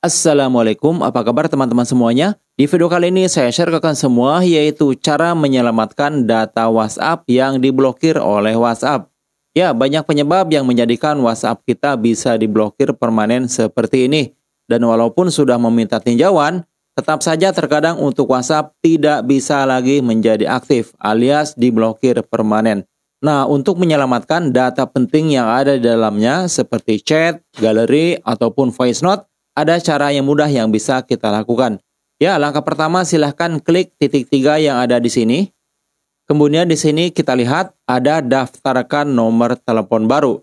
Assalamualaikum, apa kabar teman-teman semuanya? Di video kali ini saya share ke kalian semua yaitu cara menyelamatkan data WhatsApp yang diblokir oleh WhatsApp. Ya, banyak penyebab yang menjadikan WhatsApp kita bisa diblokir permanen seperti ini. Dan walaupun sudah meminta tinjauan, tetap saja terkadang untuk WhatsApp tidak bisa lagi menjadi aktif alias diblokir permanen. Nah, untuk menyelamatkan data penting yang ada di dalamnya seperti chat, galeri, ataupun voice note, ada cara yang mudah yang bisa kita lakukan. Ya, langkah pertama silahkan klik titik tiga yang ada di sini. Kemudian di sini kita lihat ada daftarkan nomor telepon baru.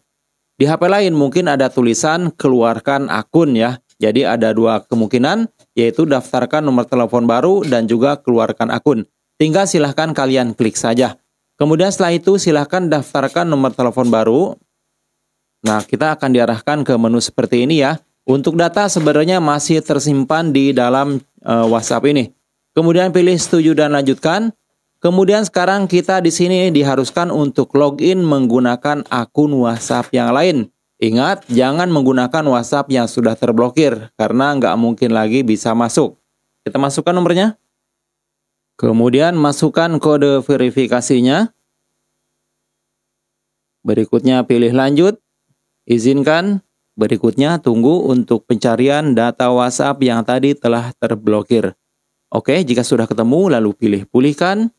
Di HP lain mungkin ada tulisan keluarkan akun ya. Jadi ada dua kemungkinan, yaitu daftarkan nomor telepon baru dan juga keluarkan akun. Tinggal silahkan kalian klik saja. Kemudian setelah itu silahkan daftarkan nomor telepon baru. Nah, kita akan diarahkan ke menu seperti ini ya. Untuk data sebenarnya masih tersimpan di dalam uh, WhatsApp ini. Kemudian pilih setuju dan lanjutkan. Kemudian sekarang kita di sini diharuskan untuk login menggunakan akun WhatsApp yang lain. Ingat, jangan menggunakan WhatsApp yang sudah terblokir karena nggak mungkin lagi bisa masuk. Kita masukkan nomornya. Kemudian masukkan kode verifikasinya. Berikutnya pilih lanjut, izinkan, Berikutnya, tunggu untuk pencarian data WhatsApp yang tadi telah terblokir. Oke, jika sudah ketemu, lalu pilih pulihkan.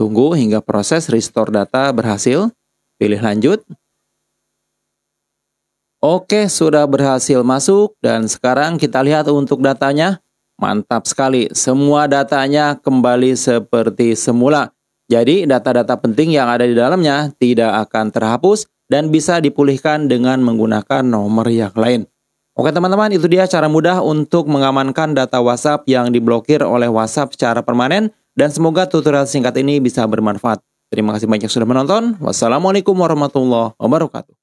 Tunggu hingga proses restore data berhasil. Pilih lanjut. Oke, sudah berhasil masuk. Dan sekarang kita lihat untuk datanya. Mantap sekali, semua datanya kembali seperti semula. Jadi, data-data penting yang ada di dalamnya tidak akan terhapus, dan bisa dipulihkan dengan menggunakan nomor yang lain. Oke teman-teman, itu dia cara mudah untuk mengamankan data WhatsApp yang diblokir oleh WhatsApp secara permanen dan semoga tutorial singkat ini bisa bermanfaat. Terima kasih banyak sudah menonton. Wassalamualaikum warahmatullahi wabarakatuh.